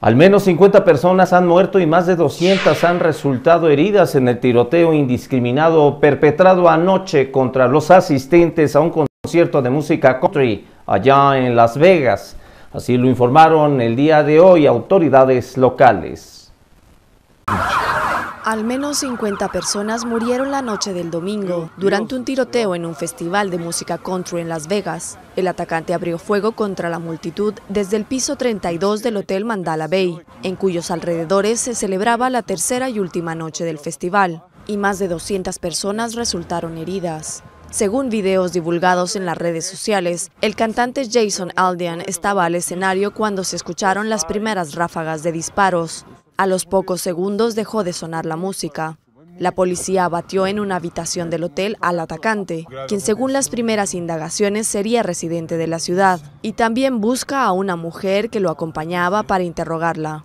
Al menos 50 personas han muerto y más de 200 han resultado heridas en el tiroteo indiscriminado perpetrado anoche contra los asistentes a un concierto de música country allá en Las Vegas. Así lo informaron el día de hoy autoridades locales. Al menos 50 personas murieron la noche del domingo durante un tiroteo en un festival de música country en Las Vegas. El atacante abrió fuego contra la multitud desde el piso 32 del Hotel Mandala Bay, en cuyos alrededores se celebraba la tercera y última noche del festival, y más de 200 personas resultaron heridas. Según videos divulgados en las redes sociales, el cantante Jason Aldean estaba al escenario cuando se escucharon las primeras ráfagas de disparos. A los pocos segundos dejó de sonar la música. La policía abatió en una habitación del hotel al atacante, quien según las primeras indagaciones sería residente de la ciudad, y también busca a una mujer que lo acompañaba para interrogarla.